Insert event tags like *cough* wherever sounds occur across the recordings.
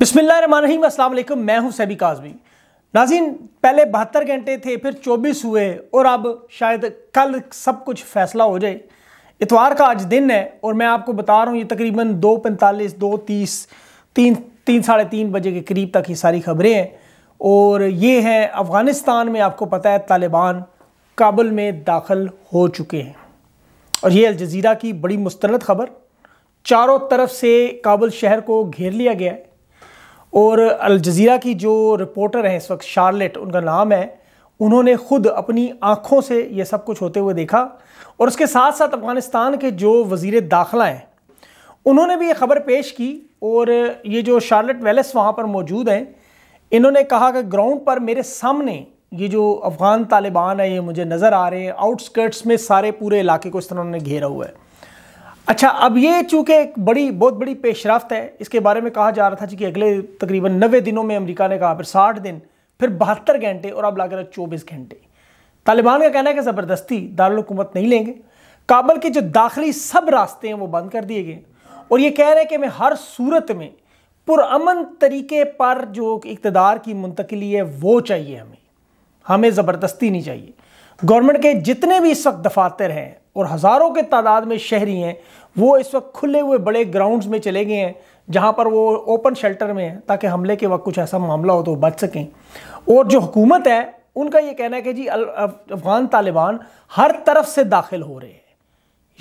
बिस्मिल्लाम असलम मैं हूं सैबी काजमी नाजीन पहले बहत्तर घंटे थे फिर चौबीस हुए और अब शायद कल सब कुछ फैसला हो जाए इतवार का आज दिन है और मैं आपको बता रहा हूँ ये तकरीबन दो पैंतालीस दो तीस तीन तीन साढ़े तीन बजे के करीब तक ये सारी खबरें हैं और ये हैं अफ़गानिस्तान में आपको पता है तालिबान काबुल में दाखिल हो चुके हैं और ये अलज़ीरा की बड़ी मुस्तरद खबर चारों तरफ से काबुल शहर को घेर लिया गया है और जज़ीरा की जो रिपोर्टर हैं इस वक्त शार्लेट उनका नाम है उन्होंने खुद अपनी आँखों से ये सब कुछ होते हुए देखा और उसके साथ साथ अफ़गानिस्तान के जो वज़ी दाखिला हैं उन्होंने भी ये ख़बर पेश की और ये जो शार्लेट वेलस वहाँ पर मौजूद हैं इन्होंने कहा कि ग्राउंड पर मेरे सामने ये जो अफ़गान तालिबान है ये मुझे नज़र आ रहे हैं आउटस्कर्ट्स में सारे पूरे इलाके को इस तरह उन्होंने घेरा हुआ है अच्छा अब ये चूंकि एक बड़ी बहुत बड़ी पेशरफ है इसके बारे में कहा जा रहा था जी कि अगले तकरीबन नबे दिनों में अमेरिका ने कहा फिर साठ दिन फिर बहत्तर घंटे और अब है चौबीस घंटे तालिबान का कहना है कि ज़बरदस्ती दारकूमत नहीं लेंगे काबल के जो दाखिली सब रास्ते हैं वो बंद कर दिए गए और ये कह रहे हैं कि मैं हर सूरत में पुरमन तरीके पर जो इकतदार की मुंतकली है वो चाहिए हमें हमें ज़बरदस्ती नहीं चाहिए गवर्नमेंट के जितने भी इस वक्त दफातर हैं और हज़ारों के तादाद में शहरी हैं वो इस वक्त खुले हुए बड़े ग्राउंड्स में चले गए हैं जहाँ पर वो ओपन शेल्टर में हैं ताकि हमले के वक्त कुछ ऐसा मामला हो तो बच सकें और जो हुकूमत है उनका ये कहना है कि जी अफ़गान तालिबान हर तरफ से दाखिल हो रहे हैं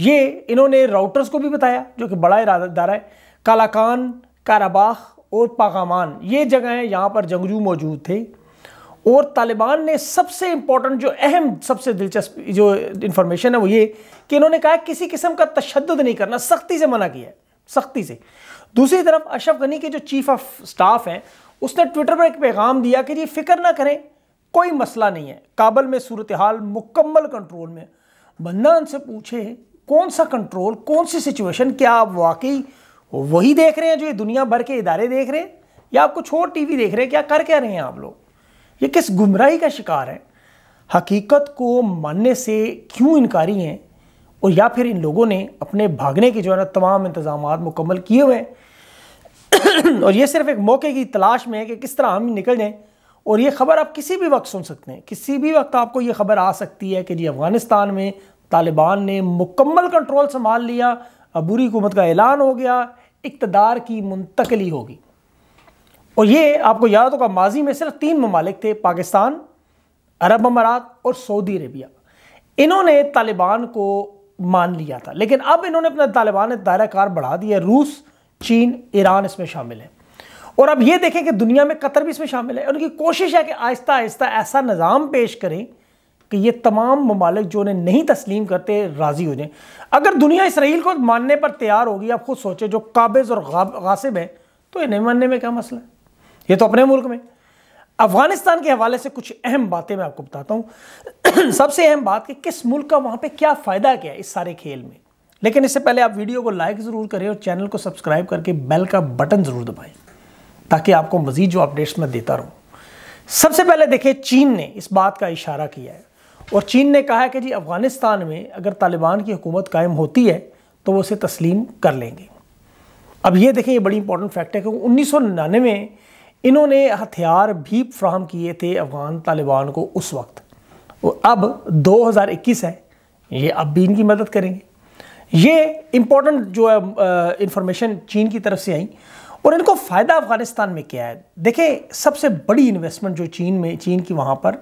ये इन्होंने राउटर्स को भी बताया जो कि बड़ा दार है कालाकान काराबाख और पागामान ये जगह हैं यहाँ पर जंगजू मौजूद थे और तालिबान ने सबसे इम्पोर्टेंट जो अहम सबसे दिलचस्प जो इन्फॉर्मेशन है वो ये कि इन्होंने कहा किसी किस्म का तशद नहीं करना सख्ती से मना किया है सख्ती से दूसरी तरफ अशरफ गनी के जो चीफ ऑफ स्टाफ हैं उसने ट्विटर पर एक पैगाम दिया कि जी फिक्र ना करें कोई मसला नहीं है काबल में सूरत हाल मुकम्मल कंट्रोल में बंदा उनसे पूछे कौन सा कंट्रोल कौन सी सिचुएशन क्या आप वाकई वही देख रहे हैं जो ये दुनिया भर के इदारे देख रहे हैं या आप कुछ और वी देख रहे हैं क्या कर क्या रहे हैं आप लोग ये किस गुमराही का शिकार है हकीकत को मानने से क्यों इनकारी हैं और या फिर इन लोगों ने अपने भागने के जो है ना तमाम इंतजाम मुकम्मल किए हुए हैं *clears throat* और ये सिर्फ एक मौके की तलाश में है कि किस तरह हम निकल जाएं और ये खबर आप किसी भी वक्त सुन सकते हैं किसी भी वक्त आपको ये खबर आ सकती है कि जी अफ़गानिस्तान में तालिबान ने मुकम्मल कंट्रोल संभाल लिया अबूरी हुकूमत का ऐलान हो गया इकतदार की मुंतकली होगी और ये आपको याद होगा माजी में सिर्फ तीन ममालिक थे पाकिस्तान अरब अमारात और सऊदी अरेबिया इन्होंने तालिबान को मान लिया था लेकिन अब इन्होंने अपना तालिबान दायरा कार बढ़ा दिया रूस चीन ईरान इसमें शामिल है और अब ये देखें कि दुनिया में कतर भी इसमें शामिल है उनकी कोशिश है कि आहिस्ता आहिस्ता ऐसा निज़ाम पेश करें कि ये तमाम ममालिक जो उन्हें नहीं तस्लीम करते राज़ी हो जाएं अगर दुनिया इसराइल को मानने पर तैयार होगी आप खुद सोचें जो काबिज़ और गासिब है तो इन्हें मानने में क्या मसला है ये तो अपने मुल्क में अफगानिस्तान के हवाले से कुछ अहम बातें मैं आपको बताता हूँ *clears throat* सबसे अहम बात कि किस मुल्क का वहाँ पे क्या फ़ायदा क्या है इस सारे खेल में लेकिन इससे पहले आप वीडियो को लाइक ज़रूर करें और चैनल को सब्सक्राइब करके बेल का बटन ज़रूर दबाएं ताकि आपको मज़ीद जो अपडेट्स मैं देता रहूँ सबसे पहले देखे चीन ने इस बात का इशारा किया है और चीन ने कहा है कि जी अफ़गानिस्तान में अगर तालिबान की हुकूमत कायम होती है तो वो उसे तस्लीम कर लेंगे अब ये देखें ये बड़ी इंपॉर्टेंट फैक्ट है कि उन्नीस सौ निन्यानवे इन्होंने हथियार भी फ्राहम किए थे अफ़गान तालिबान को उस वक्त और अब 2021 है ये अब भी इनकी मदद करेंगे ये इम्पोर्टेंट जो है इंफॉर्मेशन चीन की तरफ से आई और इनको फ़ायदा अफ़गानिस्तान में क्या है देखें सबसे बड़ी इन्वेस्टमेंट जो चीन में चीन की वहाँ पर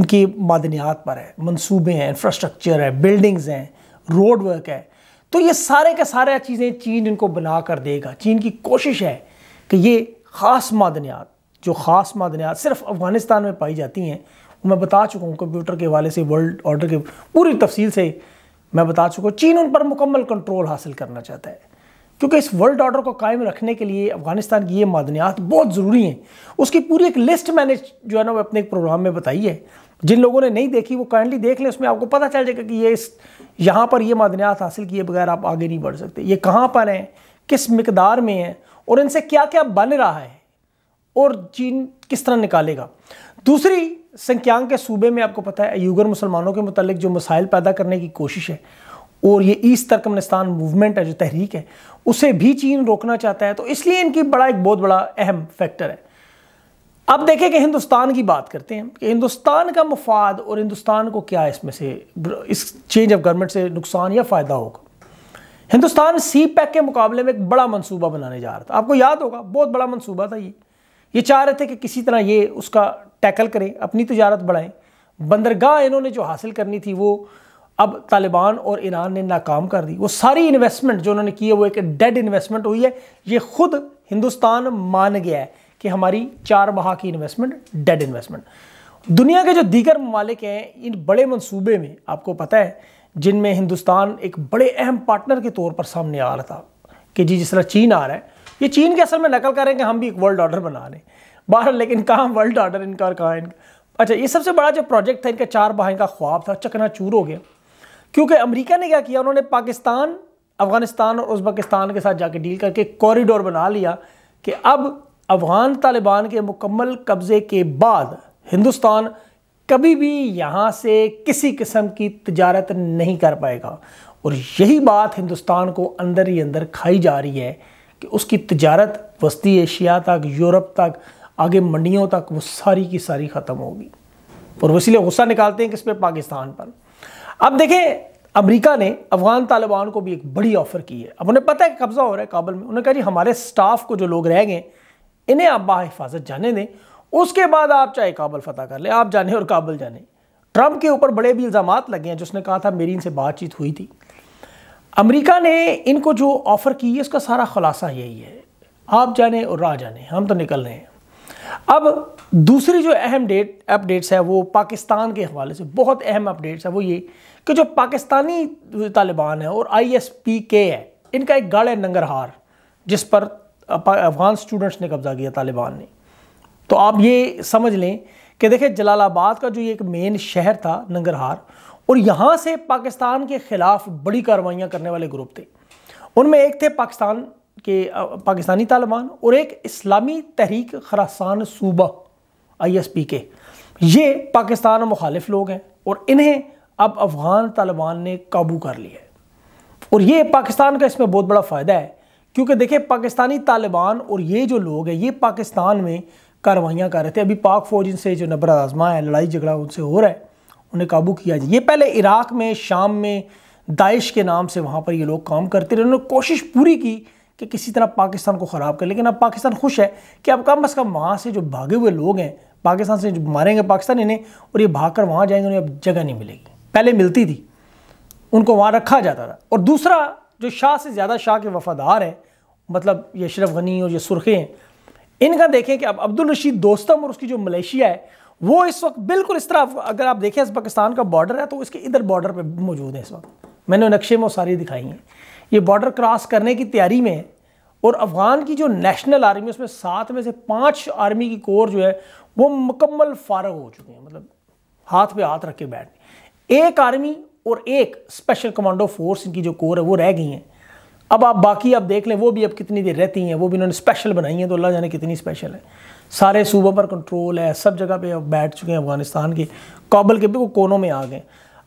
इनकी मादनियात पर है मनसूबे हैं इंफ्रास्ट्रक्चर है बिल्डिंग्स हैं रोड वर्क है तो ये सारे का सारा चीज़ें चीन इनको बना कर देगा चीन की कोशिश है कि ये ख़ास मादनियात जो ख़ास मादनियात सिर्फ अफ़गानिस्तान में पाई जाती हैं मैं बता चुका हूँ कंप्यूटर के हवाले से वर्ल्ड ऑर्डर के पूरी तफसील से मैं बता चुका हूँ चीन उन पर मुकम्मल कंट्रोल हासिल करना चाहता है क्योंकि इस वर्ल्ड ऑर्डर को कायम रखने के लिए अफ़गानिस्तान की ये मादनियात बहुत ज़रूरी हैं उसकी पूरी एक लिस्ट मैंने जो है ना वो अपने एक प्रोग्राम में बताई है जिन लोगों ने नहीं देखी वो काइंडली देख लें उसमें आपको पता चल जाएगा कि ये इस यहाँ पर ये मादनियात हासिल किए बगैर आप आगे नहीं बढ़ सकते ये कहाँ पर हैं किस मकदार में हैं और इनसे क्या क्या बन रहा है और चीन किस तरह निकालेगा दूसरी संख्यांग के सूबे में आपको पता है यूगर मुसलमानों के मतलब जो मसाइल पैदा करने की कोशिश है और ये ईस्ट तर्कमनिस्तान मूवमेंट है जो तहरीक है उसे भी चीन रोकना चाहता है तो इसलिए इनकी बड़ा एक बहुत बड़ा अहम फैक्टर है अब देखें कि हिंदुस्तान की बात करते हैं कि हिंदुस्तान का मफाद और हिंदुस्तान को क्या इसमें से इस चेंज ऑफ गवर्नमेंट से नुकसान या फ़ायदा होगा हिंदुस्तान सी पैक e के मुकाबले में एक बड़ा मंसूबा बनाने जा रहा था आपको याद होगा बहुत बड़ा मंसूबा था ये ये चाह रहे थे कि किसी तरह ये उसका टैकल करें अपनी तजारत बढ़ाएं बंदरगाह इन्होंने जो हासिल करनी थी वो अब तालिबान और ईरान ने नाकाम कर दी वो सारी इन्वेस्टमेंट जो उन्होंने की है वो एक डेड इन्वेस्टमेंट हुई है ये खुद हिंदुस्तान मान गया है कि हमारी चार बहा की इन्वेस्टमेंट डेड इन्वेस्टमेंट दुनिया के जो दीगर ममालिक हैं इन बड़े मनसूबे में आपको पता है जिनमें हिंदुस्तान एक बड़े अहम पार्टनर के तौर पर सामने आ रहा था कि जी जिस तरह चीन आ रहा है ये चीन के असल में नकल करें कि हम भी एक वर्ल्ड ऑर्डर बना हैं बाहर लेकिन कहाँ वर्ल्ड ऑर्डर इनका और कहाँ इनका अच्छा ये सबसे बड़ा जो प्रोजेक्ट था इनका चार बहाई का ख्वाब था चकना चूर हो गया क्योंकि अमरीका ने क्या किया उन्होंने पाकिस्तान अफगानिस्तान और उजबकिस्तान के साथ जाके डील करके कॉरिडोर बना लिया कि अब अफगान तालिबान के मुकम्मल कब्ज़े के बाद हिंदुस्तान कभी भी यहाँ से किसी किस्म की तजारत नहीं कर पाएगा और यही बात हिंदुस्तान को अंदर ही अंदर खाई जा रही है कि उसकी तजारत वस्ती एशिया तक यूरोप तक आगे मंडियों तक वो सारी की सारी ख़त्म होगी और इसलिए गुस्सा निकालते हैं किस पे पाकिस्तान पर अब देखें अमेरिका ने अफ़गान तालिबान को भी एक बड़ी ऑफ़र की है अब उन्हें पता है कब्ज़ा हो रहा है काबुल में उन्होंने कहा जी हमारे स्टाफ को जो लोग रह गए इन्हें आप बाहिफाजत हिफाजत जाने दें उसके बाद आप चाहे काबुल फतह कर ले आप जाने और काबुल जाने ट्रंप के ऊपर बड़े भी इल्ज़ाम लगे हैं जिसने कहा था मेरी इनसे बातचीत हुई थी अमरीका ने इनको जो ऑफ़र की है उसका सारा खुलासा यही है आप जाने और राह जाने हम तो निकल रहे हैं अब दूसरी जो अहम डेट अपडेट्स है वो पाकिस्तान के हवाले से बहुत अहम अपडेट्स है वो ये कि जो पाकिस्तानी तालिबान है और आई के है इनका एक गाड़ है नंगरहार जिस पर अफगान स्टूडेंट्स ने कब्जा किया तालिबान ने तो आप ये समझ लें कि देखिए जलालाबाद का जो ये एक मेन शहर था नंगरहार और यहाँ से पाकिस्तान के ख़िलाफ़ बड़ी कार्रवाइयाँ करने वाले ग्रुप थे उनमें एक थे पाकिस्तान के पाकिस्तानी तालिबान और एक इस्लामी तहरीक खरासान सूबा आईएसपी के ये पाकिस्तान मुखालिफ लोग हैं और इन्हें अब अफ़गान तालिबान ने काबू कर लिया है और ये पाकिस्तान का इसमें बहुत बड़ा फ़ायदा है क्योंकि देखिए पाकिस्तानी तालिबान और ये जो लोग हैं ये पाकिस्तान में कार्रवाइयाँ कर रहे थे अभी पाक फ़ौज इनसे जो नबर आजमा है लड़ाई झगड़ा उनसे हो रहा है उन्हें काबू किया जाए ये पहले इराक़ में शाम में दाइश के नाम से वहाँ पर ये लोग काम करते रहे उन्होंने कोशिश पूरी की कि किसी तरह पाकिस्तान को ख़राब कर लेकिन अब पाकिस्तान खुश है कि अब कम अज़ कम वहाँ से जो भागे हुए लोग हैं पाकिस्तान से जो मारेंगे पाकिस्तान इन्हें और ये भाग कर वहाँ जाएंगे उन्हें अब जगह नहीं मिलेगी पहले मिलती थी उनको वहाँ रखा जाता था और दूसरा जो शाह से ज़्यादा शाह के वफादार हैं मतलब ये अशरफ गनी और ये सुरखे हैं इनका देखें कि अब अब्दुल रशीद दोस्तम और उसकी जो मलेशिया है वो इस वक्त बिल्कुल इस तरह अगर आप देखें पाकिस्तान का बॉर्डर है तो इसके इधर बॉर्डर पर मौजूद है इस वक्त मैंने नक्शे में सारी दिखाई हैं ये बॉर्डर क्रॉस करने की तैयारी में है और अफ़गान की जो नेशनल आर्मी है उसमें सात में से पाँच आर्मी की कोर जो है वो मुकम्मल फारग हो चुके हैं मतलब हाथ पे हाथ रख के बैठ एक आर्मी और एक स्पेशल कमांडो फोर्स इनकी जो कोर है वो रह गई हैं अब आप बाकी आप देख लें वो भी अब कितनी देर रहती हैं वो भी इन्होंने स्पेशल बनाई हैं तो अल्लाह जाने कितनी स्पेशल है सारे सूबों पर कंट्रोल है सब जगह पे अब बैठ चुके हैं अफगानिस्तान के काबल के भी वो कोनों में आ गए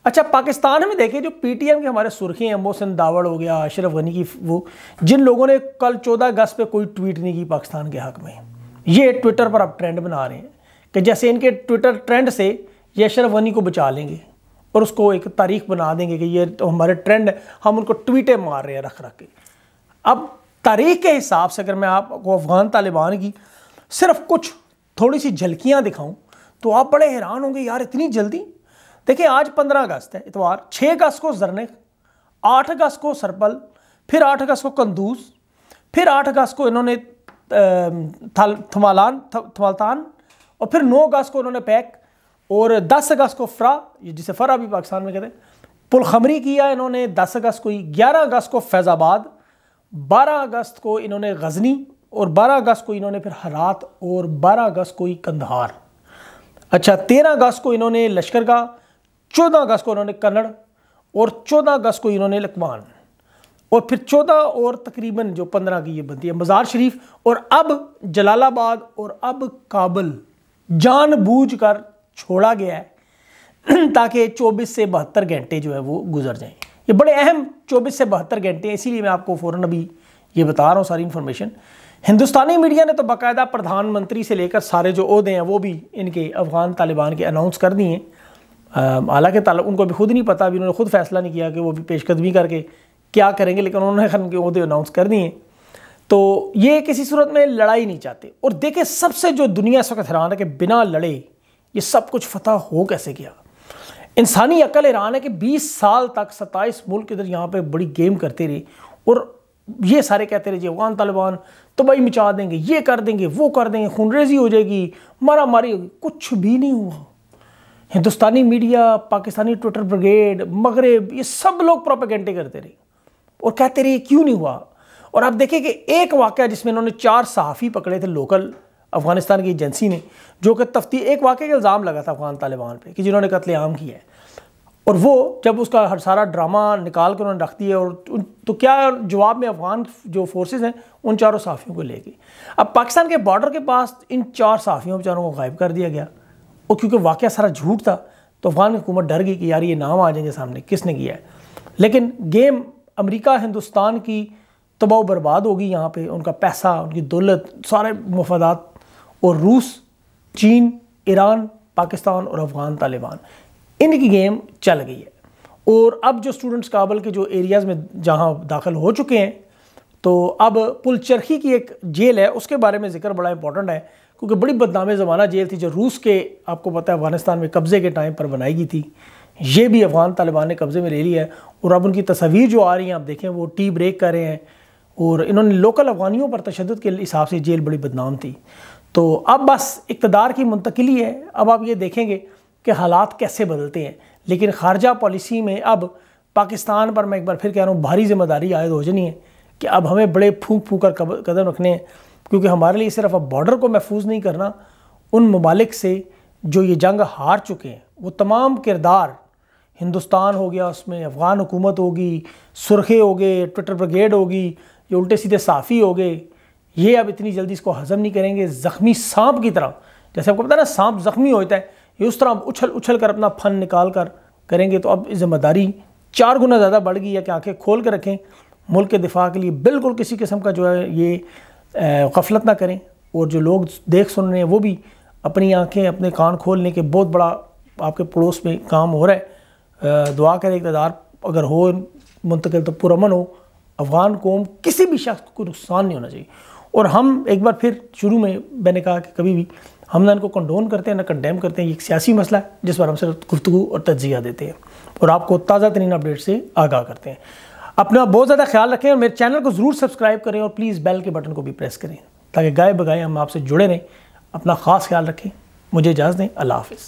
अच्छा पाकिस्तान में देखें जो एम के हमारे सुर्खी हैं मोहसिन दावड़ हो गया अशरफ गनी की वो जिन लोगों ने कल चौदह अगस्त पर कोई ट्वीट नहीं की पाकिस्तान के हक में ये ट्विटर पर आप ट्रेंड बना रहे हैं कि जैसे इनके ट्विटर ट्रेंड से ये अशरफ गनी को बचा लेंगे पर उसको एक तारीख बना देंगे कि ये तो हमारे ट्रेंड है हम उनको ट्वीटें मार रहे हैं रख रख के अब तारीख के हिसाब से अगर मैं आपको अफ़गान तालिबान की सिर्फ कुछ थोड़ी सी झलकियाँ दिखाऊँ तो आप बड़े हैरान होंगे यार इतनी जल्दी देखिए आज पंद्रह अगस्त है इतवार छः अगस्त को जरने आठ अगस्त को सरपल फिर आठ अगस्त को कंदूस फिर आठ अगस्त को इन्होंने थमालान थमालतान और फिर नौ अगस्त को इन्होंने पैक और 10 अगस्त को फ्रा जिसे फरा भी पाकिस्तान में कहते हैं पुलखमरी किया इन्होंने 10 अगस्त को ग्यारह अगस्त को फैज़ाबाद 12 अगस्त को इन्होंने गजनी और 12 अगस्त को इन्होंने फिर हरात और 12 अगस्त को ही कंधार अच्छा 13 अगस्त को इन्होंने लश्कर का 14 अगस्त को इन्होंने कन्नड़ और 14 अगस्त को इन्होंने लकमान और फिर चौदह और तकरीबन जो पंद्रह की ये बनती है मज़ार शरीफ और अब जलालाबाद और अब काबुल जानबूझ कर छोड़ा गया है *clears throat* ताकि 24 से बहत्तर घंटे जो है वो गुजर जाएं ये बड़े अहम 24 से बहत्तर घंटे इसीलिए मैं आपको फ़ौरन अभी ये बता रहा हूँ सारी इन्फॉर्मेशन हिंदुस्तानी मीडिया ने तो बाकायदा प्रधानमंत्री से लेकर सारे जो अहदे हैं वो भी इनके अफ़गान तालिबान के अनाउंस कर दिए हालांकि उनको भी खुद नहीं पता अभी उन्होंने खुद फैसला नहीं किया कि वो भी पेशकदमी करके क्या करेंगे लेकिन उन्होंने खन के अहदे अनाउंस कर दिए तो ये किसी सूरत में लड़ाई नहीं चाहते और देखें सबसे जो दुनिया इस वक्त हैरान है कि बिना लड़े ये सब कुछ फतह हो कैसे गया इंसानी अकल ईरान है कि 20 साल तक 27 मुल्क इधर यहाँ पे बड़ी गेम करते रहे और ये सारे कहते रहे जी अफगान तालिबान तो भाई मचा देंगे ये कर देंगे वो कर देंगे खूनरेजी हो जाएगी मारा मारी होगी कुछ भी नहीं हुआ Hindustani media Pakistani Twitter brigade मगरब ये सब लोग प्रोपेगेंडे करते रहे और कहते रहे क्यों नहीं हुआ और आप देखें कि एक वाक़ जिसमें इन्होंने चार सहाफ़ी पकड़े थे लोकल अफगानिस्तान की एजेंसी ने जो कि तफ्ती एक वाक़े का इल्ज़ाम लगा था अफगान तालिबान पर कि जिन्होंने कत्लेआम किया है और वो जब उसका हर सारा ड्रामा निकाल कर उन्होंने रख दिया और तो क्या जवाब में अफगान जो फोर्सेस हैं उन चारों साफ़ियों को ले गई अब पाकिस्तान के बॉर्डर के पास इन चार साफ़ियों बेचारों को गायब कर दिया गया और क्योंकि वाक़ सारा झूठ था तो अफगान हुकूमत डर गई कि यार ये नाम आ जाएंगे सामने किसने किया है लेकिन गेम अमरीका हिंदुस्तान की तबाह बर्बाद होगी यहाँ पर उनका पैसा उनकी दौलत सारे मफादात और रूस चीन ईरान पाकिस्तान और अफ़गान तालिबान इनकी गेम चल गई है और अब जो स्टूडेंट्स काबल के जो एरियाज़ में जहाँ दाखिल हो चुके हैं तो अब पुलचरखी की एक जेल है उसके बारे में जिक्र बड़ा इंपॉर्टेंट है क्योंकि बड़ी बदनाम ज़माना जेल थी जो रूस के आपको पता है अफगानिस्तान में कब्ज़े के टाइम पर बनाई गई थी ये भी अफ़गान तालिबान ने कब्ज़े में ले लिया है और अब उनकी तस्वीर जो आ रही हैं आप देखें वो टी ब्रेक कर रहे हैं और इन्होंने लोकल अफगानियों पर तशद के हिसाब से जेल बड़ी बदनाम थी तो अब बस इकतदार की मुंतकली है अब आप ये देखेंगे कि हालात कैसे बदलते हैं लेकिन खारजा पॉलिसी में अब पाकिस्तान पर मैं एक बार फिर कह रहा हूँ भारी जिम्मेदारी आयद हो जानी है कि अब हमें बड़े फूक फूक कर कदम रखने हैं क्योंकि हमारे लिए सिर्फ अब बॉर्डर को महफूज नहीं करना उन ममालिक से जो ये जंग हार चुके हैं वो तमाम किरदार हिंदुस्तान हो गया उसमें अफ़गान हुकूमत होगी सुरखे हो गए ट्विटर ब्रिगेड होगी ये उल्टे सीधे साफ़ी हो गए ये अब इतनी जल्दी इसको हजम नहीं करेंगे ज़ख्मी सांप की तरह जैसे आपको पता ना सांप ज़ख्मी होता है ये उस तरह उछल उछल कर अपना फन निकाल कर करेंगे तो अब जिम्मेदारी चार गुना ज़्यादा बढ़ गई है कि आंखें खोल कर रखें मुल्क के दिफा के लिए बिल्कुल किसी किस्म का जो है ये गफलत ना करें और जो लोग देख सुन रहे हैं वो भी अपनी आंखें अपने कान खोलने के बहुत बड़ा आपके पड़ोस में काम हो रहा है दुआ करें इकतदार अगर हो मुंतकिल तो पुरमन हो अफ़गान कौम किसी भी शख्स को नुकसान नहीं होना चाहिए और हम एक बार फिर शुरू में मैंने कहा कि कभी भी हम ना इनको कंडोन करते हैं ना कंडेम करते हैं ये एक सियासी मसला है जिस पर हम सिर्फ गुफ्तु और तजिया देते हैं और आपको ताज़ा तरीन अपडेट से आगाह करते हैं अपना बहुत ज़्यादा ख्याल रखें और मेरे चैनल को ज़रूर सब्सक्राइब करें और प्लीज़ बेल के बटन को भी प्रेस करें ताकि गाय बगाए हम आपसे जुड़े रहें अपना ख़ास ख्याल रखें मुझे इजाज़ दें अल्लाह हाफ़